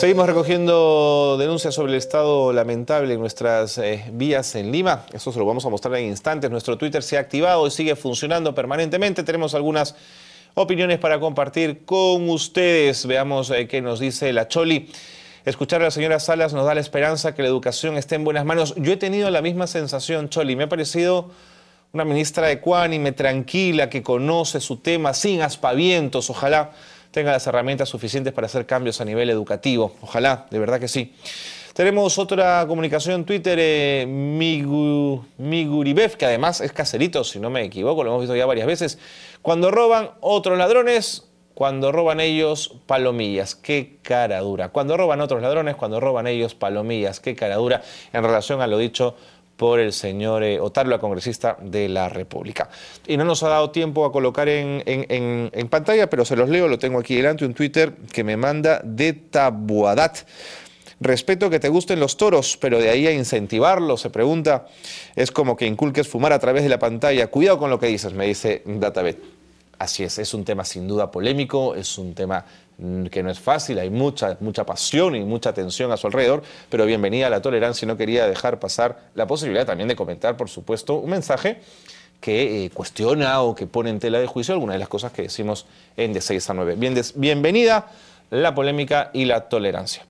Seguimos recogiendo denuncias sobre el estado lamentable en nuestras eh, vías en Lima. Eso se lo vamos a mostrar en instantes. Nuestro Twitter se ha activado y sigue funcionando permanentemente. Tenemos algunas opiniones para compartir con ustedes. Veamos eh, qué nos dice la Choli. Escuchar a la señora Salas nos da la esperanza que la educación esté en buenas manos. Yo he tenido la misma sensación, Choli. Me ha parecido una ministra ecuánime, tranquila, que conoce su tema, sin aspavientos. Ojalá tenga las herramientas suficientes para hacer cambios a nivel educativo. Ojalá, de verdad que sí. Tenemos otra comunicación en Twitter, eh, Miguribev, que además es caserito, si no me equivoco, lo hemos visto ya varias veces. Cuando roban otros ladrones, cuando roban ellos palomillas, qué cara dura. Cuando roban otros ladrones, cuando roban ellos palomillas, qué cara dura en relación a lo dicho por el señor eh, la congresista de la República. Y no nos ha dado tiempo a colocar en, en pantalla, pero se los leo, lo tengo aquí delante, un Twitter que me manda de Tabuadat. Respeto que te gusten los toros, pero de ahí a incentivarlos, se pregunta, es como que inculques fumar a través de la pantalla. Cuidado con lo que dices, me dice Databet. Así es, es un tema sin duda polémico, es un tema mm, que no es fácil, hay mucha, mucha pasión y mucha tensión a su alrededor, pero bienvenida a la tolerancia y no quería dejar pasar la posibilidad también de comentar, por supuesto, un mensaje que eh, cuestiona o que pone en tela de juicio alguna de las cosas que decimos en De 6 a 9. Bien, bienvenida la polémica y la tolerancia.